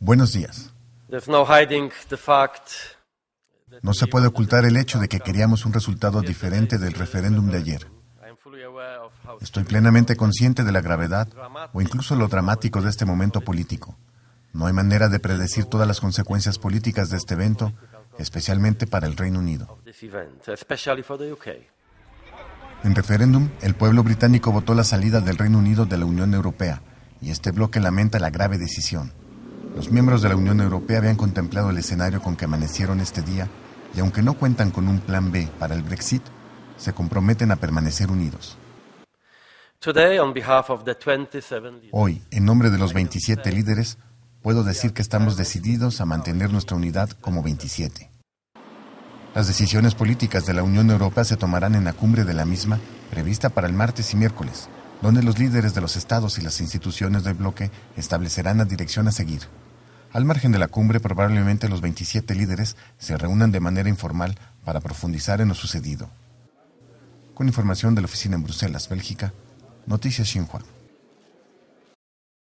Buenos días. no se puede ocultar el hecho de que queríamos un resultado diferente del referéndum de ayer. Estoy plenamente consciente de la gravedad o incluso lo dramático de este momento político. No hay manera de predecir todas las consecuencias políticas de este evento, especialmente para el Reino Unido. En referéndum, el pueblo británico votó la salida del Reino Unido de la Unión Europea y este bloque lamenta la grave decisión. Los miembros de la Unión Europea habían contemplado el escenario con que amanecieron este día y aunque no cuentan con un plan B para el Brexit, se comprometen a permanecer unidos. Hoy, en nombre de los 27 líderes, puedo decir que estamos decididos a mantener nuestra unidad como 27. Las decisiones políticas de la Unión Europea se tomarán en la cumbre de la misma, prevista para el martes y miércoles, donde los líderes de los estados y las instituciones del bloque establecerán la dirección a seguir. Al margen de la cumbre, probablemente los 27 líderes se reúnan de manera informal para profundizar en lo sucedido. Con información de la oficina en Bruselas, Bélgica, Noticias Xinhua.